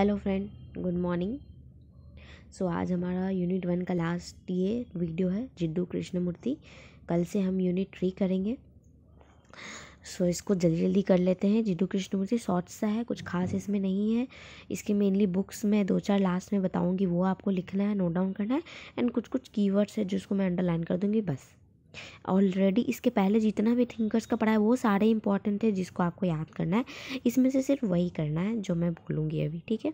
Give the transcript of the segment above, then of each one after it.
Hello friend good morning so आज हमारा unit one का लास्ट ये वीडियो है जिड्डू कृष्णमूर्ति कल से हम यूनिट थ्री करेंगे सो so, इसको जल्दी जल्दी कर लेते हैं जिड्डू कृष्णमूर्ति शॉर्ट सा है कुछ खास इसमें नहीं है इसके मेनली बुक्स में दो चार लास्ट में बताऊँगी वो आपको लिखना है नोट डाउन करना है एंड कुछ कुछ कीवर्ड्स है जिसको मैं अंडरलाइन कर दूँगी बस ऑलरेडी इसके पहले जितना भी थिंकर्स का पढ़ा है वो सारे इंपॉर्टेंट है जिसको आपको याद करना है इसमें से सिर्फ वही करना है जो मैं बोलूँगी अभी ठीक है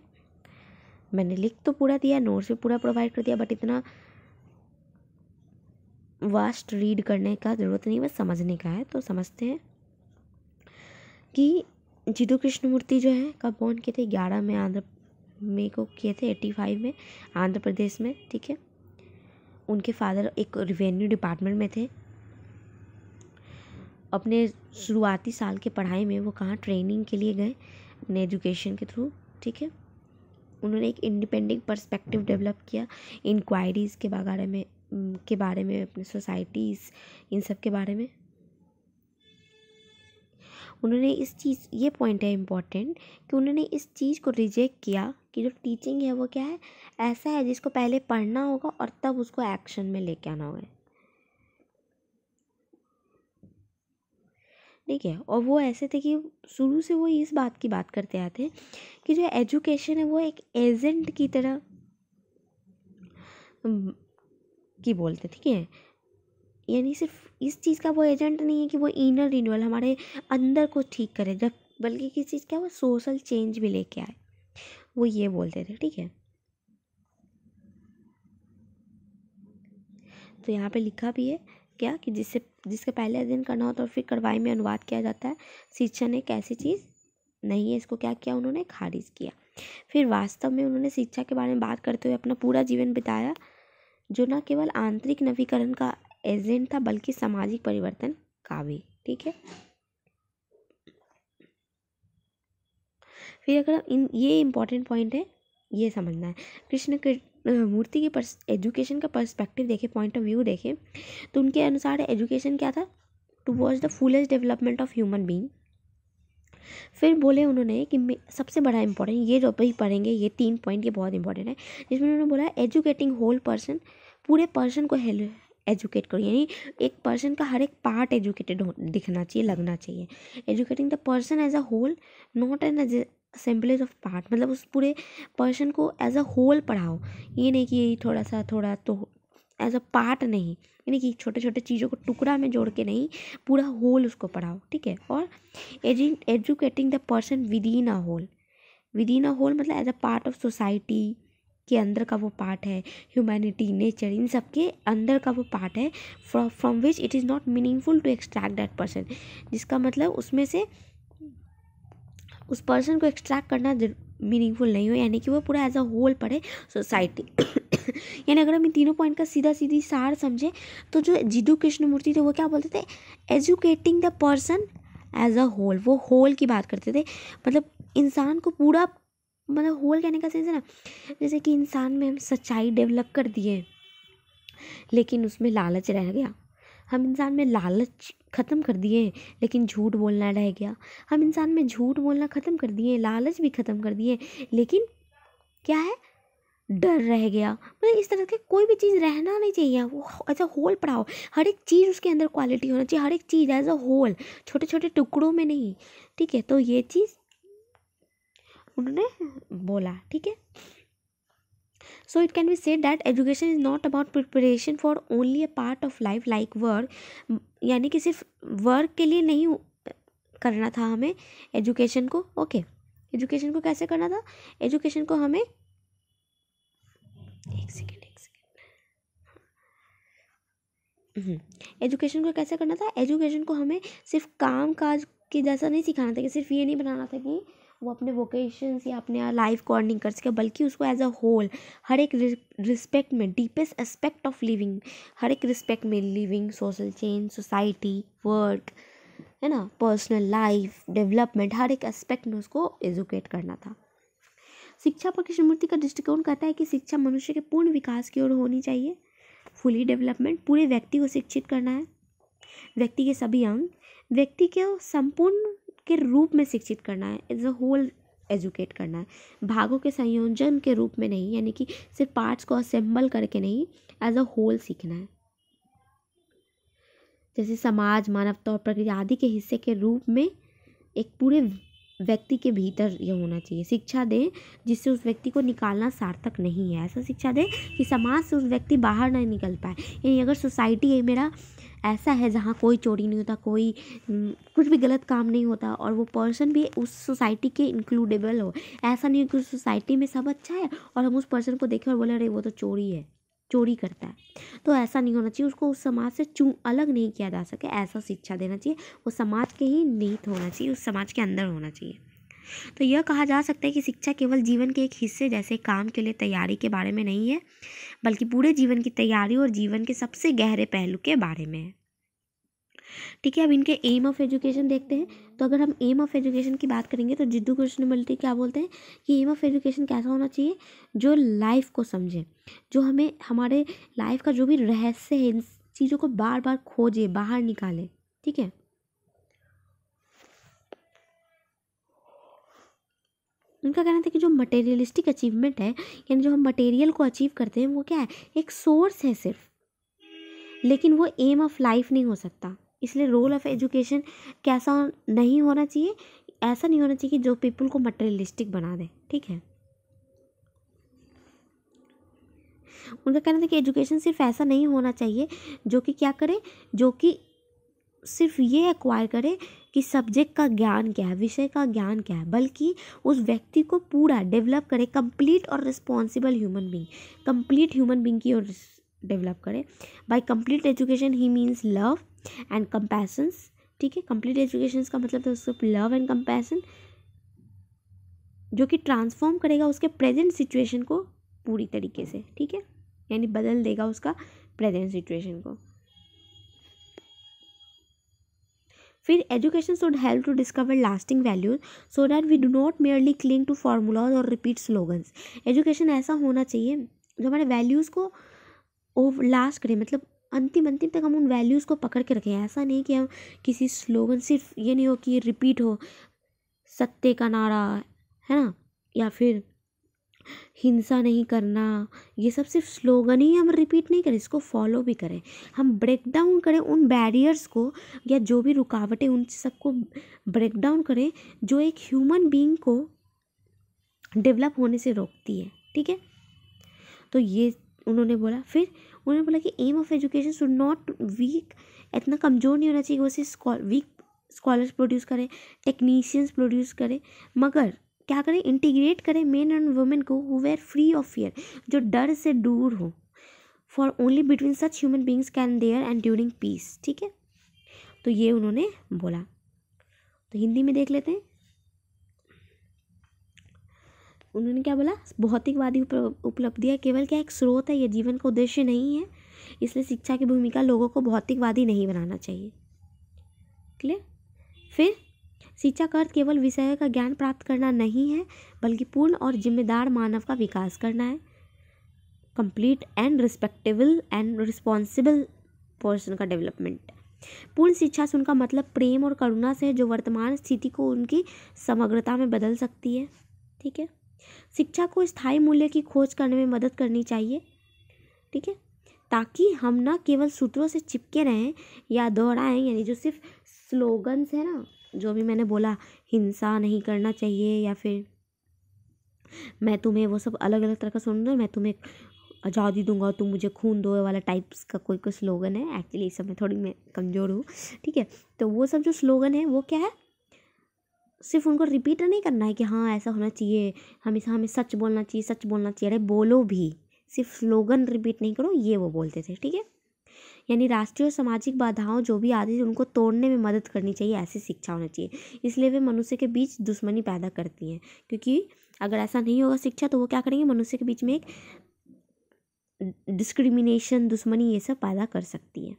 मैंने लिख तो पूरा दिया नोट्स भी पूरा प्रोवाइड कर दिया बट इतना वास्ट रीड करने का ज़रूरत नहीं बस समझने का है तो समझते हैं कि जिदू कृष्णमूर्ति जो है कब बॉर्न किए थे ग्यारह में आंध्र मे को किए थे एट्टी फाइव में आंध्र प्रदेश में ठीक है उनके फादर एक रिवेन्यू डिपार्टमेंट में थे अपने शुरुआती साल के पढ़ाई में वो कहाँ ट्रेनिंग के लिए गए अपने एजुकेशन के थ्रू ठीक है उन्होंने एक इंडिपेंडेंट पर्सपेक्टिव डेवलप किया इंक्वायरीज़ के बारे में के बारे में अपने सोसाइटीज़ इन सब के बारे में उन्होंने इस चीज़ ये पॉइंट है इम्पॉर्टेंट कि उन्होंने इस चीज़ को रिजेक्ट किया कि जो टीचिंग है वो क्या है ऐसा है जिसको पहले पढ़ना होगा और तब उसको एक्शन में लेके आना होगा ठीक है और वो ऐसे थे कि शुरू से वो इस बात की बात करते आते हैं कि जो एजुकेशन है वो एक एजेंट की तरह हम्म, की बोलते ठीक है यानी सिर्फ इस चीज़ का वो एजेंट नहीं है कि वो इनर रिन्यूअल हमारे अंदर को ठीक करे जब बल्कि किसी चीज़ का वो सोशल चेंज भी लेके आए वो ये बोलते थे ठीक है तो यहाँ पे लिखा भी है क्या कि जिससे जिसके पहले अध्ययन करना होता है और फिर करवाई में अनुवाद किया जाता है शिक्षण एक ऐसी चीज़ नहीं है इसको क्या किया उन्होंने खारिज किया फिर वास्तव में उन्होंने शिक्षा के बारे में बात करते हुए अपना पूरा जीवन बिताया जो न केवल आंतरिक नवीकरण का एजेंट था बल्कि सामाजिक परिवर्तन का भी ठीक है फिर अगर इन ये इंपॉर्टेंट पॉइंट है ये समझना है कृष्ण मूर्ति के पर्स एजुकेशन का पर्सपेक्टिव देखें पॉइंट ऑफ व्यू देखें तो उनके अनुसार एजुकेशन क्या था to watch the fullest development of human being फिर बोले उन्होंने कि सबसे बड़ा इंपॉर्टेंट ये जो भी पढ़ेंगे ये तीन पॉइंट ये बहुत इंपॉर्टेंट है जिसमें उन्होंने बोला एजुकेटिंग होल पर्सन पूरे पर्सन को एजुकेट करो यानी एक पर्सन का हर एक पार्ट एजुकेटेड दिखना चाहिए लगना चाहिए educating the person as a whole not an as assemblage of part मतलब उस पूरे पर्सन को एज अ होल पढ़ाओ ये नहीं कि यही थोड़ा सा थोड़ा तो एज अ पार्ट नहीं यानी कि छोटे छोटे चीज़ों को टुकड़ा में जोड़ के नहीं पूरा होल उसको पढ़ाओ ठीक है और educating the person within a whole within a whole मतलब as a part of society के अंदर का वो पार्ट है ह्यूमैनिटी नेचर इन सब के अंदर का वो पार्ट है from which it is not meaningful to extract that person जिसका मतलब उसमें से उस पर्सन को एक्सट्रैक्ट करना मीनिंगफुल नहीं हो यानी कि वो पूरा एज अ होल पढ़े सोसाइटी यानी अगर हम इन तीनों पॉइंट का सीधा सीधी सार समझें तो जो जिडू कृष्णमूर्ति थे वो क्या बोलते थे educating the person as a whole वो होल की बात करते थे मतलब इंसान को पूरा मतलब होल कहने का सेंस है ना जैसे कि इंसान में हम सच्चाई डेवलप कर दिए लेकिन उसमें लालच रह गया हम इंसान में लालच ख़त्म कर दिए हैं लेकिन झूठ बोलना रह गया हम इंसान में झूठ बोलना ख़त्म कर दिए लालच भी ख़त्म कर दिए लेकिन क्या है डर रह गया मतलब इस तरह के कोई भी चीज़ रहना नहीं चाहिए वो एज अ अच्छा होल पढ़ाओ हर एक चीज़ उसके अंदर क्वालिटी होना चाहिए हर एक चीज़ एज अ होल छोटे छोटे टुकड़ों में नहीं ठीक है तो ये चीज़ उन्होंने बोला ठीक है so it can be said that education is not about preparation for only a part of life like work यानी कि सिर्फ वर्क के लिए नहीं करना था हमें एजुकेशन को ओके okay. एजुकेशन को कैसे करना था एजुकेशन को हमें एक सेकेंड एक सेकेंड एजुकेशन हम्म, को कैसे करना था एजुकेशन को हमें सिर्फ काम काज के जैसा नहीं सिखाना था कि सिर्फ ये नहीं बनाना था कि वो अपने वोकेशंस या अपने लाइफ को अर्निंग कर सके बल्कि उसको एज अ होल हर एक रिस्पेक्ट में डीपेस्ट एस्पेक्ट ऑफ लिविंग हर एक रिस्पेक्ट में living social change society work है ना पर्सनल लाइफ डेवलपमेंट हर एक एस्पेक्ट में उसको एजुकेट करना था शिक्षा पर कृष्णमूर्ति का दृष्टिकोण कहता है कि शिक्षा मनुष्य के पूर्ण विकास की ओर होनी चाहिए फुली डेवलपमेंट पूरे व्यक्ति को शिक्षित करना है व्यक्ति के सभी अंग व्यक्ति के संपूर्ण के रूप में शिक्षित करना है एज अ होल एजुकेट करना है भागों के संयोजन के रूप में नहीं यानी कि सिर्फ पार्ट्स को असेंबल करके नहीं एज अ होल सीखना है जैसे समाज मानवता और प्रकृति आदि के हिस्से के रूप में एक पूरे व्यक्ति के भीतर यह होना चाहिए शिक्षा दें जिससे उस व्यक्ति को निकालना सार्थक नहीं है ऐसा शिक्षा दें कि समाज से उस व्यक्ति बाहर नहीं निकल पाए यानी अगर सोसाइटी है मेरा ऐसा है जहाँ कोई चोरी नहीं होता कोई कुछ भी गलत काम नहीं होता और वो पर्सन भी उस सोसाइटी के इंक्लूडेबल हो ऐसा नहीं हो कि उस सोसाइटी में सब अच्छा है और हम उस पर्सन को देखें और बोले अरे वो तो चोरी है चोरी करता है तो ऐसा नहीं होना चाहिए उसको उस समाज से चू अलग नहीं किया जा सके ऐसा शिक्षा देना चाहिए वो समाज के ही नीत होना चाहिए उस समाज के अंदर होना चाहिए तो यह कहा जा सकता है कि शिक्षा केवल जीवन के एक हिस्से जैसे काम के लिए तैयारी के बारे में नहीं है बल्कि पूरे जीवन की तैयारी और जीवन के सबसे गहरे पहलू के बारे में है ठीक है अब इनके एम ऑफ एजुकेशन देखते हैं तो अगर हम एम ऑफ एजुकेशन की बात करेंगे तो जिद्दू कृष्ण मल्टी क्या बोलते हैं कि एम ऑफ एजुकेशन कैसा होना चाहिए जो लाइफ को समझे जो हमें हमारे लाइफ का जो भी रहस्य है इन चीज़ों को बार बार खोजे बाहर निकाले ठीक है उनका कहना था कि जो मटेरियलिस्टिक अचीवमेंट है यानी जो हम मटेरियल को अचीव करते हैं वो क्या है एक सोर्स है सिर्फ लेकिन वो एम ऑफ लाइफ नहीं हो सकता इसलिए रोल ऑफ एजुकेशन कैसा नहीं होना चाहिए ऐसा नहीं होना चाहिए कि जो पीपल को मटेरियलिस्टिक बना दे ठीक है उनका कहना था कि एजुकेशन सिर्फ ऐसा नहीं होना चाहिए जो कि क्या करे जो कि सिर्फ ये एक्वायर करे कि सब्जेक्ट का ज्ञान क्या है विषय का ज्ञान क्या है बल्कि उस व्यक्ति को पूरा डेवलप करे कंप्लीट और responsible human being complete human being की ओर डेवलप करे बाय कंप्लीट एजुकेशन ही मीन्स लव एंड कंपैसन्स ठीक है कंप्लीट एजुकेशन का मतलब तो सिर्फ लव एंड कंपैसन जो कि ट्रांसफॉर्म करेगा उसके प्रेजेंट सिचुएशन को पूरी तरीके से ठीक है यानी बदल देगा उसका प्रेजेंट सिचुएशन को फिर education should help to discover lasting values so that we do not merely cling to formulas और रिपीट स्लोगन्स एजुकेशन ऐसा होना चाहिए जो हमारे वैल्यूज़ को लास्ट करें मतलब अंतिम अंतिम तक हम उन वैल्यूज़ को पकड़ के रखें ऐसा नहीं कि हम किसी स्लोगन सिर्फ ये नहीं हो कि रिपीट हो सत्य का नारा है ना या फिर हिंसा नहीं करना ये सब सिर्फ स्लोगन ही हम रिपीट नहीं करें इसको फॉलो भी करें हम ब्रेक डाउन करें उन बैरियर्स को या जो भी रुकावटें उन सबको ब्रेक डाउन करें जो एक ह्यूमन बीइंग को डेवलप होने से रोकती है ठीक है तो ये उन्होंने बोला फिर उन्होंने बोला कि aim of education should not weak इतना कमज़ोर नहीं होना चाहिए वैसे वीक स्कॉलर्स प्रोड्यूस करें टेक्नीशियंस प्रोड्यूस करें मगर क्या करें इंटीग्रेट करें मेन एंड वुमेन को who were free of fear जो डर से दूर हो for only between such human beings can there and during peace ठीक है तो ये उन्होंने बोला तो हिंदी में देख लेते हैं उन्होंने क्या बोला भौतिकवादी उपलब्धियाँ केवल क्या एक स्रोत है यह जीवन का उद्देश्य नहीं है इसलिए शिक्षा की भूमिका लोगों को भौतिकवादी नहीं बनाना चाहिए क्लियर फिर शिक्षा का अर्थ केवल विषय का ज्ञान प्राप्त करना नहीं है बल्कि पूर्ण और जिम्मेदार मानव का विकास करना है complete and respectable and responsible person का डेवलपमेंट पूर्ण शिक्षा से उनका मतलब प्रेम और करुणा से है जो वर्तमान स्थिति को उनकी समग्रता में बदल सकती है ठीक है शिक्षा को स्थायी मूल्य की खोज करने में मदद करनी चाहिए ठीक है ताकि हम ना केवल सूत्रों से चिपके रहें या दोहराएं यानी जो सिर्फ स्लोगन्स है ना जो भी मैंने बोला हिंसा नहीं करना चाहिए या फिर मैं तुम्हें वो सब अलग अलग तरह का सुन मैं तुम्हें आज़ादी दूंगा तुम मुझे खून दो वाला टाइप्स का कोई कोई स्लोगन है एक्चुअली इस सब में थोड़ी मैं कमज़ोर हूँ ठीक है तो वो सब जो स्लोगन है वो क्या है सिर्फ उनको रिपीट नहीं करना है कि हाँ ऐसा होना चाहिए हमेशा हमें सच बोलना चाहिए सच बोलना चाहिए अरे बोलो भी सिर्फ स्लोगन रिपीट नहीं करो ये वो बोलते थे ठीक है यानी राष्ट्रीय और सामाजिक बाधाओं जो भी आती है उनको तोड़ने में मदद करनी चाहिए ऐसी शिक्षा होना चाहिए इसलिए वे मनुष्य के बीच दुश्मनी पैदा करती हैं क्योंकि अगर ऐसा नहीं होगा शिक्षा तो वो क्या करेंगे मनुष्य के बीच में एक डिस्क्रिमिनेशन दुश्मनी ये सब पैदा कर सकती है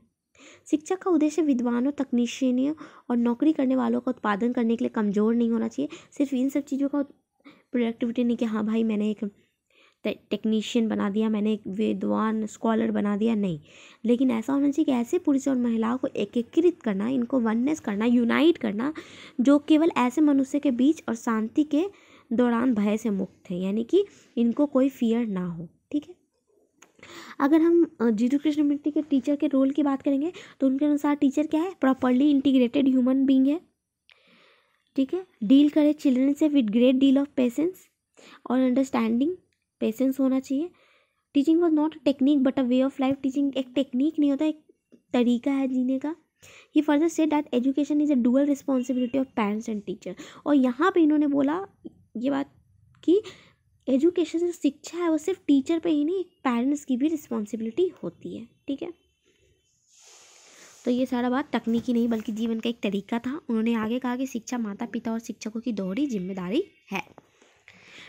शिक्षा का उद्देश्य विद्वानों तकनीशियनों और नौकरी करने वालों का उत्पादन करने के लिए कमज़ोर नहीं होना चाहिए सिर्फ इन सब चीज़ों का प्रोडक्टिविटी नहीं कि हाँ भाई मैंने एक टेक्नीशियन बना दिया मैंने एक विद्वान स्कॉलर बना दिया नहीं लेकिन ऐसा होना चाहिए कि ऐसे पुरुष और महिलाओं को एकीकृत करना इनको वननेस करना यूनाइट करना जो केवल ऐसे मनुष्य के बीच और शांति के दौरान भय से मुक्त है यानी कि इनको कोई फियर ना हो ठीक है अगर हम जीतू कृष्ण मिट्टी के टीचर के रोल की बात करेंगे तो उनके अनुसार टीचर क्या है प्रॉपरली इंटीग्रेटेड ह्यूमन बींग है ठीक है डील करे चिल्ड्रन से with great deal of patience और अंडरस्टैंडिंग पेशेंस होना चाहिए teaching was not a technique but a way of life teaching एक टेक्निक नहीं होता एक तरीका है जीने का ही फर्दर से that education is a dual responsibility of parents and teacher और यहाँ पे इन्होंने बोला ये बात कि एजुकेशन जो शिक्षा है वो सिर्फ टीचर पे ही नहीं पेरेंट्स की भी रिस्पॉन्सिबिलिटी होती है ठीक है तो ये सारा बात तकनीकी नहीं बल्कि जीवन का एक तरीका था उन्होंने आगे कहा कि शिक्षा माता पिता और शिक्षकों की दोहरी जिम्मेदारी है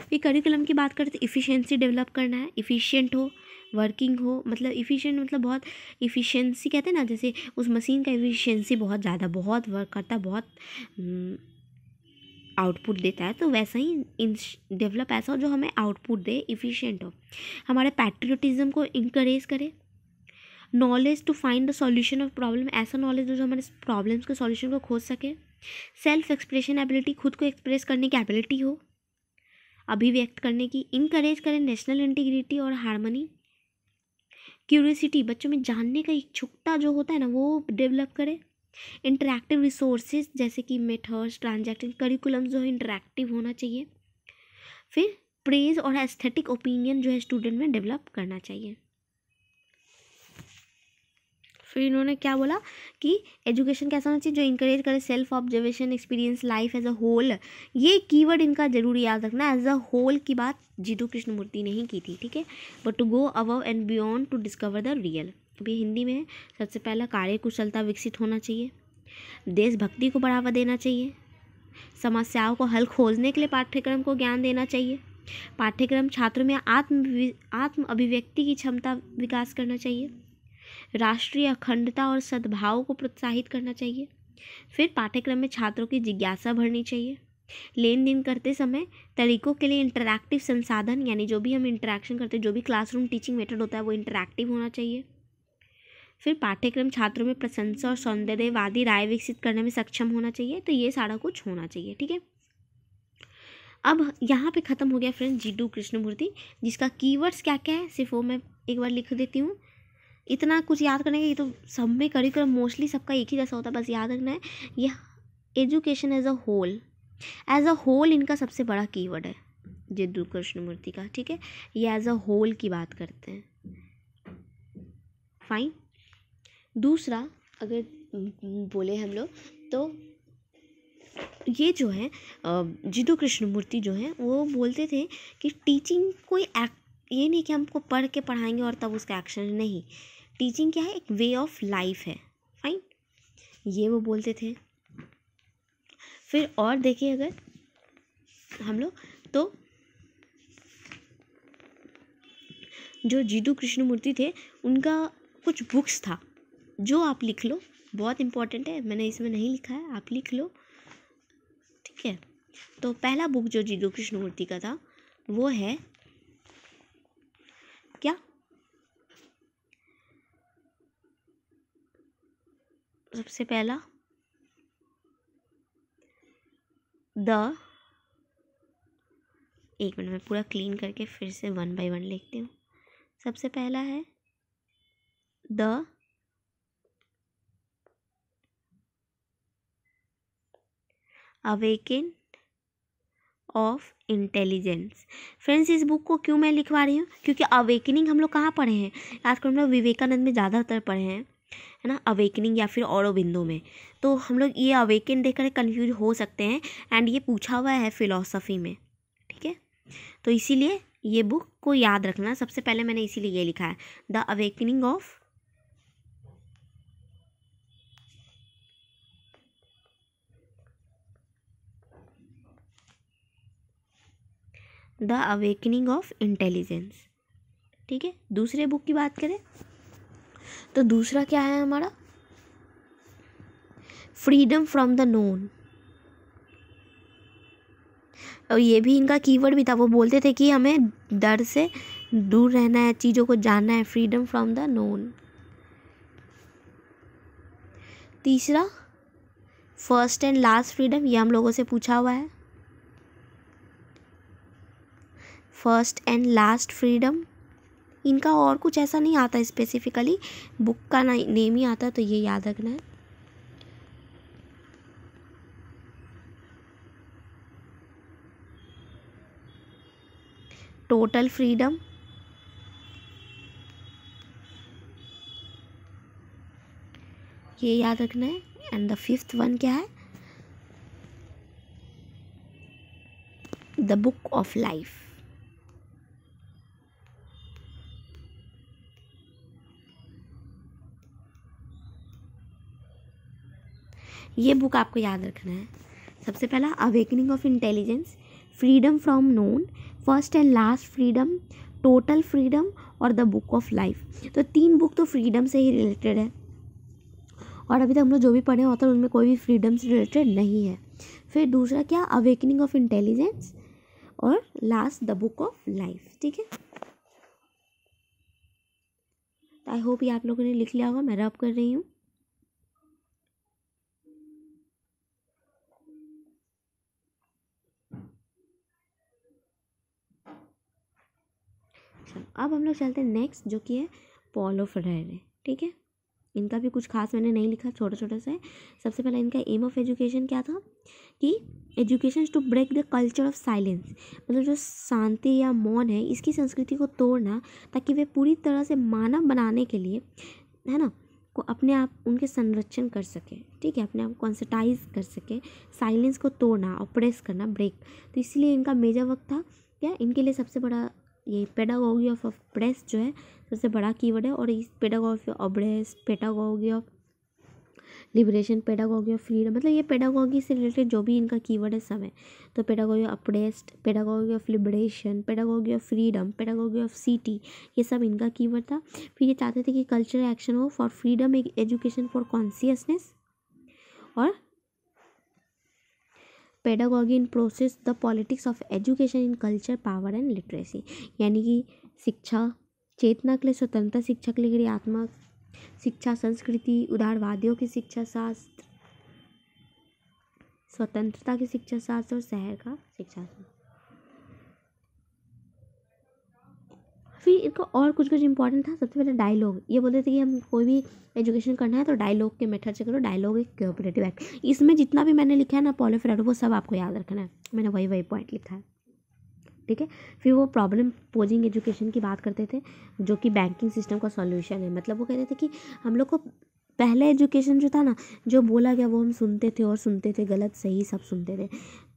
फिर करिकुलम की बात करें तो इफ़िशेंसी डेवलप करना है इफ़िशियंट हो वर्किंग हो मतलब इफ़िशियंट मतलब बहुत इफ़िशियंसी कहते हैं ना जैसे उस मशीन का इफ़िशियंसी बहुत ज़्यादा बहुत वर्क करता बहुत आउटपुट हम्म, देता है तो वैसा ही इन डेवलप ऐसा हो जो हमें आउटपुट दे इफ़िशियंट हो हमारे पैट्रियोटिज़म को इंकरेज करे knowledge to find the solution of problem ऐसा नॉलेज जो हमारे प्रॉब्लम्स के सॉल्यूशन को खोज सके सेल्फ एक्सप्रेशन एबिलिटी खुद को एक्सप्रेस करने की एबिलिटी हो अभिव्यक्त करने की इनकरेज करें नेशनल इंटीग्रिटी और हारमोनी क्यूरियसिटी बच्चों में जानने का इच्छुकता जो होता है ना वो डेवलप करें इंटरेक्टिव रिसोर्सेज जैसे कि मेथड्स ट्रांजेक्शन करिकुलम जो है इंटरेक्टिव होना चाहिए फिर प्रेज और एस्थेटिक ओपिनियन जो है स्टूडेंट में डेवलप करना चाहिए फिर इन्होंने क्या बोला कि एजुकेशन कैसा होना चाहिए जो इंकरेज करे self observation experience life as a whole ये कीवर्ड इनका जरूर याद रखना एज अ होल की बात जीतू कृष्णमूर्ति ने ही की थी ठीक है but to go above and beyond to discover the real अभी हिंदी में सबसे पहला कार्य कुशलता विकसित होना चाहिए देशभक्ति को बढ़ावा देना चाहिए समस्याओं को हल खोजने के लिए पाठ्यक्रम को ज्ञान देना चाहिए पाठ्यक्रम छात्रों में आत्म आत्म अभिव्यक्ति की क्षमता विकास करना चाहिए राष्ट्रीय अखंडता और सद्भाव को प्रोत्साहित करना चाहिए फिर पाठ्यक्रम में छात्रों की जिज्ञासा भरनी चाहिए लेन देन करते समय तरीकों के लिए इंटरैक्टिव संसाधन यानी जो भी हम इंटरैक्शन करते हैं जो भी क्लासरूम टीचिंग मेथड होता है वो इंटरैक्टिव होना चाहिए फिर पाठ्यक्रम छात्रों में प्रशंसा और सौंदर्यवादी राय विकसित करने में सक्षम होना चाहिए तो ये सारा कुछ होना चाहिए ठीक है अब यहाँ पे ख़त्म हो गया फ्रेंड जीडू कृष्णमूर्ति जिसका कीवर्ड्स क्या क्या है सिर्फ वो मैं एक बार लिख देती हूँ इतना कुछ याद करने का ये तो सब में करिकुलम मोस्टली सबका एक ही जैसा होता है बस याद रखना है यह education as a whole as a whole इनका सबसे बड़ा कीवर्ड है जिद्दू कृष्णमूर्ति का ठीक है ये एज अ होल की बात करते हैं फाइन दूसरा अगर बोले हम लोग तो ये जो है जिदू कृष्णमूर्ति जो है वो बोलते थे कि टीचिंग कोई एक्ट ये नहीं कि हमको पढ़ के पढ़ाएंगे और तब उसका एक्शन नहीं टीचिंग क्या है एक वे ऑफ लाइफ है फाइन ये वो बोलते थे फिर और देखिए अगर हम लोग तो जो जीतू कृष्णमूर्ति थे उनका कुछ बुक्स था जो आप लिख लो बहुत इम्पोर्टेंट है मैंने इसमें नहीं लिखा है आप लिख लो ठीक है तो पहला बुक जो जीतू कृष्णमूर्ति का था वो है सबसे पहला द एक मिनट में पूरा क्लीन करके फिर से वन बाय वन लिखती हूँ सबसे पहला है the awakening of intelligence friends इस बुक को क्यों मैं लिखवा रही हूँ क्योंकि अवेकनिंग हम लोग कहाँ पढ़े हैं आजकल हम लोग विवेकानंद में ज़्यादातर पढ़े हैं है ना अवेकनिंग या फिर और बिंदु में तो हम लोग ये अवेकन देखकर कन्फ्यूज हो सकते हैं एंड ये पूछा हुआ है फिलोसफी में ठीक है तो इसीलिए ये बुक को याद रखना सबसे पहले मैंने इसीलिए ये लिखा है the awakening of the awakening of intelligence ठीक है दूसरे बुक की बात करें तो दूसरा क्या है हमारा फ्रीडम फ्रॉम द नोन और ये भी इनका कीवर्ड भी था वो बोलते थे कि हमें डर से दूर रहना है चीज़ों को जानना है फ्रीडम फ्रॉम द नोन तीसरा फर्स्ट एंड लास्ट फ्रीडम ये हम लोगों से पूछा हुआ है फर्स्ट एंड लास्ट फ्रीडम इनका और कुछ ऐसा नहीं आता स्पेसिफिकली बुक का ना नेम ही आता तो ये याद रखना है टोटल फ्रीडम ये याद रखना है एंड द फिफ्थ वन क्या है द बुक ऑफ लाइफ ये बुक आपको याद रखना है सबसे पहला awakening of intelligence freedom from known first and last freedom total freedom और द बुक ऑफ लाइफ तो तीन बुक तो फ्रीडम से ही रिलेटेड है और अभी तक हम लोग जो भी पढ़े होते हैं उनमें कोई भी फ्रीडम से रिलेटेड नहीं है फिर दूसरा क्या अवेकनिंग ऑफ इंटेलिजेंस और last the book of life ठीक है आई होप ये आप लोगों ने लिख लिया होगा मैं रब कर रही हूँ अब हम लोग चलते हैं नेक्स्ट जो कि है पॉलो फ्रेरे ठीक है इनका भी कुछ खास मैंने नहीं लिखा छोटा छोटा सा है सबसे पहले इनका एम ऑफ एजुकेशन क्या था कि education to break the culture of silence मतलब जो शांति या मौन है इसकी संस्कृति को तोड़ना ताकि वे पूरी तरह से मानव बनाने के लिए है ना को अपने आप उनके संरक्षण कर सके ठीक है अपने आप कॉन्सटाइज कर सके साइलेंस को तोड़ना और करना ब्रेक तो इसलिए इनका मेजर वक्त था क्या इनके लिए सबसे बड़ा ये पेडागॉजी ऑफ अप्रेस जो है सबसे बड़ा कीवर्ड है और इस pedagogy of oppress pedagogy of liberation pedagogy of freedom मतलब ये पेडागॉगी से रिलेटेड जो भी इनका कीवर्ड है सब है तो pedagogy of oppressed pedagogy of liberation pedagogy of freedom pedagogy of city ये सब इनका कीवर्ड था फिर ये चाहते थे कि कल्चरल एक्शन हो फॉर फ्रीडम एक एजुकेशन फॉर कॉन्सियसनेस और pedagogy in process the politics of education in culture power and literacy यानी कि शिक्षा चेतना के लिए स्वतंत्रता शिक्षा के लिए क्रियात्मक शिक्षा संस्कृति उदारवादियों की शिक्षा शास्त्र स्वतंत्रता की शिक्षा शास्त्र और शहर का शिक्षा शास्त्र फिर इनको और कुछ कुछ इंपॉर्टेंट था सबसे पहले डायलॉग ये बोलते थे कि हम कोई भी एजुकेशन करना है तो डायलॉग के मेथड से करो डायलॉग एक कोऑपरेटिव एक्ट इसमें जितना भी मैंने लिखा है ना पॉलो फेराडो वो सब आपको याद रखना है मैंने वही वही पॉइंट लिखा है ठीक है फिर वो प्रॉब्लम पोजिंग एजुकेशन की बात करते थे जो कि बैंकिंग सिस्टम का सॉल्यूशन है मतलब वो कहते थे कि हम लोग को पहले एजुकेशन जो था ना जो बोला गया वो हम सुनते थे और सुनते थे गलत सही सब सुनते थे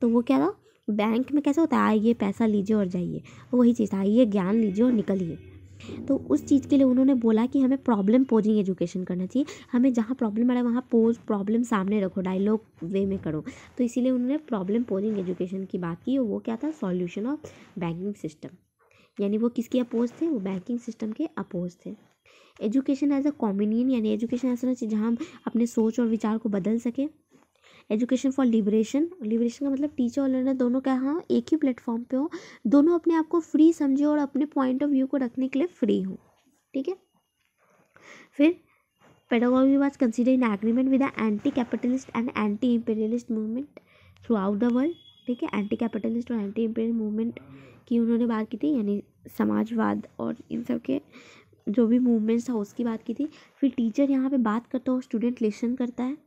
तो वो क्या था बैंक में कैसे होता है आइए पैसा लीजिए और जाइए वही चीज़ था आइए ज्ञान लीजिए और निकलिए तो उस चीज़ के लिए उन्होंने बोला कि हमें प्रॉब्लम पोजिंग एजुकेशन करना चाहिए हमें जहाँ प्रॉब्लम आ रहा है वहाँ पोज प्रॉब्लम सामने रखो डायलॉग वे में करो तो इसीलिए उन्होंने प्रॉब्लम पोजिंग एजुकेशन की बात की और वो क्या था सॉल्यूशन ऑफ बैंकिंग सिस्टम यानी वो किसके अपोज थे वो बैंकिंग सिस्टम के अपोज थे एजुकेशन एज अ कॉम्यूनियन यानी एजुकेशन ऐसा होना चाहिए जहाँ हम अपने सोच और विचार को बदल सकें एजुकेशन फॉर लिबरेशन लिबरेशन का मतलब टीचर और लर्नर दोनों का हाँ एक ही प्लेटफॉर्म पे हो दोनों अपने आप को फ्री समझे और अपने पॉइंट ऑफ व्यू को रखने के लिए फ्री हो ठीक है फिर pedagogy was consider in agreement with anti capitalist and anti imperialist movement throughout the world ठीक है एंटी कैपिटलिस्ट और एंटी इम्पेरियल मूवमेंट की उन्होंने बात की थी यानी समाजवाद और इन सब के जो भी मूवमेंट्स था उसकी बात की थी फिर टीचर यहाँ पे बात करता है और स्टूडेंट लेसन करता है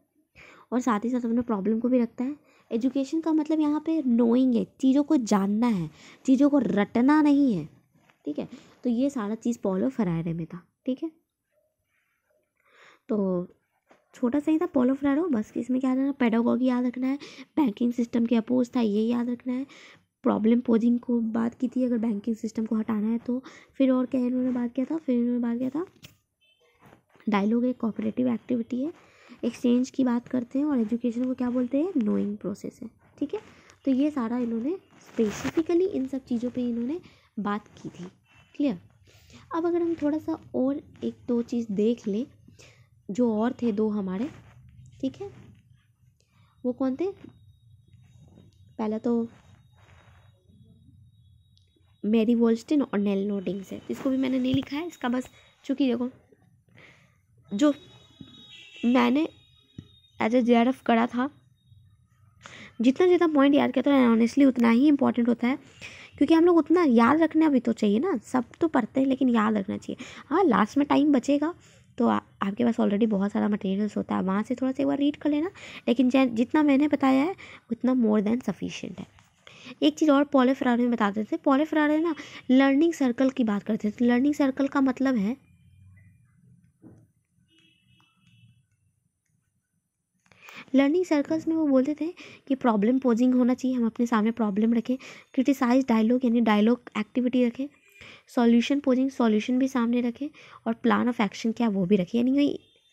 और साथ ही साथ अपने प्रॉब्लम को भी रखता है एजुकेशन का मतलब यहाँ पे नोइंग है चीज़ों को जानना है चीज़ों को रटना नहीं है ठीक है तो ये सारा चीज़ पोलो फरारे में था ठीक है तो छोटा सा ही था पोलो फरारो बस इसमें क्या रखना पेडागॉगी याद रखना है बैंकिंग सिस्टम के अपोज था ये याद रखना है प्रॉब्लम पोजिंग को बात की थी अगर बैंकिंग सिस्टम को हटाना है तो फिर और क्या इन्होंने बात किया था फिर इन्होंने बात किया था डायलॉग एक कॉपरेटिव एक्टिविटी है एक्सचेंज की बात करते हैं और एजुकेशन को क्या बोलते हैं नोइंग प्रोसेस है ठीक है तो ये सारा इन्होंने स्पेसिफिकली इन सब चीज़ों पे इन्होंने बात की थी क्लियर अब अगर हम थोड़ा सा और एक दो चीज़ देख लें जो और थे दो हमारे ठीक है वो कौन थे पहला तो मेरी वॉल्स्टिन और नेल नोटिंग्स है इसको भी मैंने नहीं लिखा है इसका बस चूँकि देखो जो मैंने as a J R F करा था जितना जितना पॉइंट याद किया था ऑनेस्टली उतना ही इंपॉर्टेंट होता है क्योंकि हम लोग उतना याद रखना भी तो चाहिए ना सब तो पढ़ते हैं लेकिन याद रखना चाहिए हाँ लास्ट में टाइम बचेगा तो आ, आपके पास ऑलरेडी बहुत सारा मटेरियल्स होता है वहाँ से थोड़ा सा एक बार रीड कर लेना लेकिन जितना मैंने बताया है उतना मोर देन सफिशियंट है एक चीज़ और पॉले फरारे में बताते थे पॉले फरारे ना लर्निंग सर्कल की बात करते थे लर्निंग सर्कल का मतलब है लर्निंग सर्कल्स में वो बोलते थे कि प्रॉब्लम पोजिंग होना चाहिए हम अपने सामने प्रॉब्लम रखें क्रिटिसाइज डायलॉग यानी डायलॉग एक्टिविटी रखें सॉल्यूशन पोजिंग सॉल्यूशन भी सामने रखें और प्लान ऑफ एक्शन क्या वो भी रखें यानी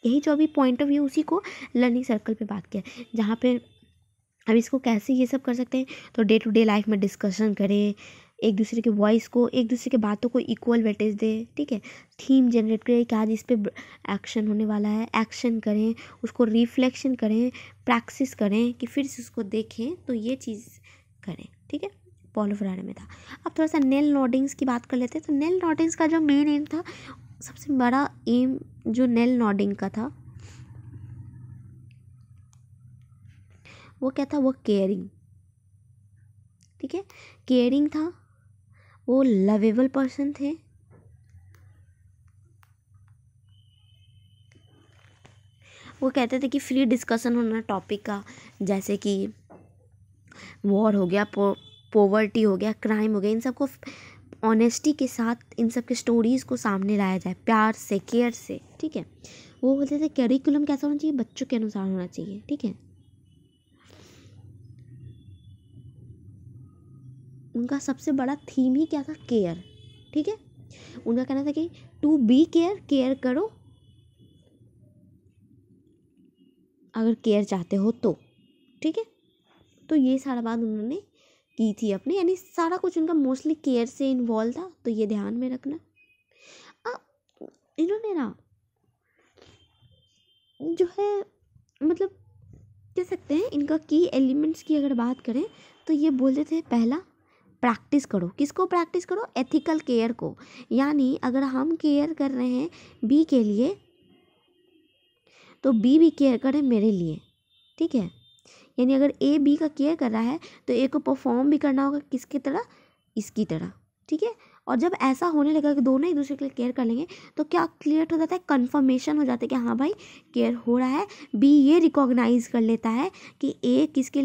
यही जो अभी पॉइंट ऑफ व्यू उसी को लर्निंग सर्कल पे बात किया जहाँ पे अब इसको कैसे ये सब कर सकते हैं तो डे टू डे लाइफ में डिस्कशन करें एक दूसरे के वॉइस को एक दूसरे के बातों को इक्वल वेटेज दें ठीक है थीम जनरेट करें कि आज इस पर एक्शन होने वाला है एक्शन करें उसको रिफ्लेक्शन करें प्रैक्टिस करें कि फिर से उसको देखें तो ये चीज़ करें ठीक है पॉलो फ्रारे में था अब थोड़ा सा नेल नोडिंग्स की बात कर लेते हैं तो नेल नोडिंग्स का जो मेन एम था सबसे बड़ा एम जो नेल नोडिंग का था वो क्या था वो केयरिंग ठीक है केयरिंग था वो लवेबल पर्सन थे वो कहते थे कि फ्री डिस्कशन होना टॉपिक का जैसे कि वॉर हो गया पॉवर्टी पोवर्टी हो गया क्राइम हो गया इन सबको ऑनेस्टी के साथ इन सब के स्टोरीज़ को सामने लाया जाए प्यार से केयर से ठीक है वो बोलते थे करिकुलम कैसा होना चाहिए बच्चों के अनुसार होना चाहिए ठीक है उनका सबसे बड़ा थीम ही क्या था केयर ठीक है उनका कहना था कि टू बी केयर केयर करो अगर केयर चाहते हो तो ठीक है तो ये सारा बात उन्होंने की थी अपने यानी सारा कुछ उनका मोस्टली केयर से इन्वॉल्व था तो ये ध्यान में रखना अब इन्होंने ना जो है मतलब कह सकते हैं इनका की एलिमेंट्स की अगर बात करें तो ये बोलते थे पहला प्रैक्टिस करो किसको प्रैक्टिस करो एथिकल केयर को यानी अगर हम केयर कर रहे हैं बी के लिए तो बी भी केयर करे मेरे लिए ठीक है यानी अगर ए बी का केयर कर रहा है तो ए को परफॉर्म भी करना होगा किसकी तरह इसकी तरह ठीक है और जब ऐसा होने लगा कि दोनों एक दूसरे के लिए केयर कर लेंगे तो क्या क्लियर हो जाता है कन्फर्मेशन हो जाता है कि हाँ भाई केयर हो रहा है बी ये रिकॉग्नाइज कर लेता है कि ए किसके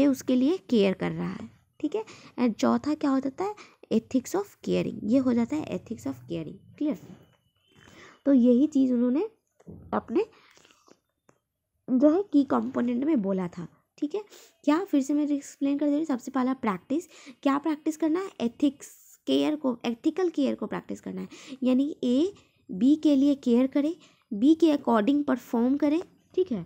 ए उसके लिए केयर कर रहा है ठीक है एंड चौथा क्या हो जाता है एथिक्स ऑफ केयरिंग ये हो जाता है एथिक्स ऑफ केयरिंग क्लियर तो यही चीज़ उन्होंने अपने जो है की कंपोनेंट में बोला था ठीक है क्या फिर से मैं एक्सप्लेन कर दे रही हूँ सबसे पहला प्रैक्टिस क्या प्रैक्टिस करना है एथिक्स केयर को एथिकल केयर को प्रैक्टिस करना है यानी ए बी के लिए केयर करे बी के अकॉर्डिंग परफॉर्म करे ठीक है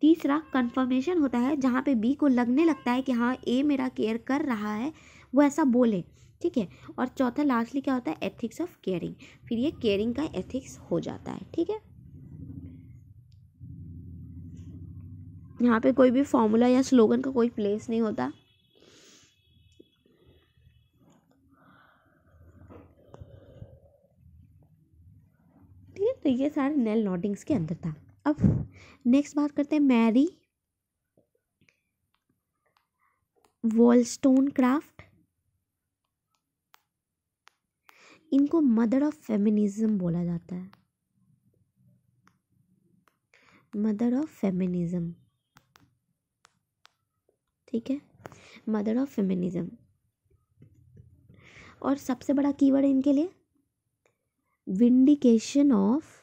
तीसरा कन्फर्मेशन होता है जहाँ पे बी को लगने लगता है कि हाँ ए मेरा केयर कर रहा है वो ऐसा बोले ठीक है और चौथा लास्टली क्या होता है एथिक्स ऑफ केयरिंग फिर ये केयरिंग का एथिक्स हो जाता है ठीक है यहाँ पे कोई भी फॉर्मूला या स्लोगन का कोई प्लेस नहीं होता ठीक है तो ये सारे नेल नोटिंग्स के अंदर था अब नेक्स्ट बात करते हैं मैरी वॉलस्टोन क्राफ्ट इनको मदर ऑफ फेमिनिज्म बोला जाता है मदर ऑफ फेमिनिज्म ठीक है मदर ऑफ फेमिनिज्म और सबसे बड़ा कीवर्ड इनके लिए विंडिकेशन ऑफ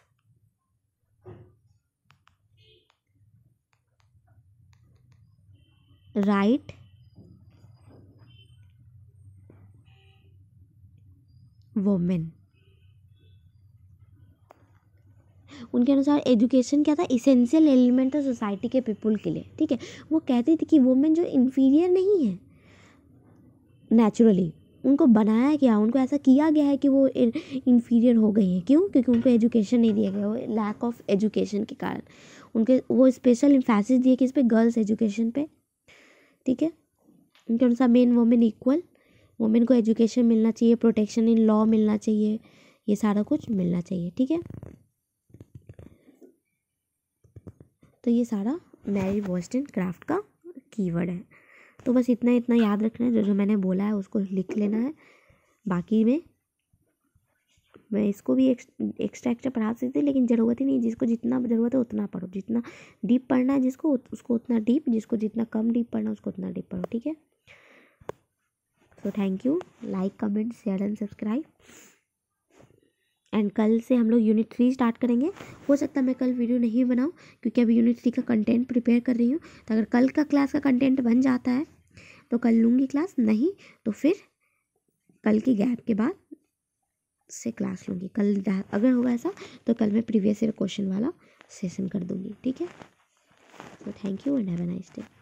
राइट वोमेन उनके अनुसार एजुकेशन क्या था इसेंशियल एलिमेंट था सोसाइटी के पीपल के लिए ठीक है वो कहती थी कि वोमेन जो इन्फीरियर नहीं है नेचुरली उनको बनाया गया उनको ऐसा किया गया है कि वो इन्फीरियर हो गई हैं क्यों क्योंकि उनको एजुकेशन नहीं दिया गया वो लैक ऑफ एजुकेशन के कारण उनके वो स्पेशल इम्फेसिस दिए कि इस पर गर्ल्स एजुकेशन पर ठीक है उनके अनुसार मेन वोमेन इक्वल वोमेन को एजुकेशन मिलना चाहिए प्रोटेक्शन इन लॉ मिलना चाहिए ये सारा कुछ मिलना चाहिए ठीक है तो ये सारा मैरी बॉस्टन क्राफ्ट का कीवर्ड है तो बस इतना इतना याद रखना है जो जो मैंने बोला है उसको लिख लेना है बाकी में इसको भी एक्स्ट्रा एक्स्ट्रा पढ़ा सकते लेकिन ज़रूरत ही नहीं जिसको जितना ज़रूरत है उतना पढ़ो जितना डीप पढ़ना है जिसको उसको उतना डीप जिसको जितना कम डीप पढ़ना उसको उतना डीप पढ़ो ठीक है so thank you like comment share and subscribe and कल से हम लोग यूनिट थ्री स्टार्ट करेंगे हो सकता है मैं कल वीडियो नहीं बनाऊँ क्योंकि अभी यूनिट थ्री का कंटेंट प्रिपेयर कर रही हूँ तो अगर कल का क्लास का कंटेंट बन जाता है तो कल लूँगी क्लास नहीं तो फिर कल की गैप के बाद से क्लास लूँगी कल अगर होगा ऐसा तो कल मैं प्रीवियस ईयर क्वेश्चन वाला सेशन कर दूँगी ठीक है so thank you and have a nice day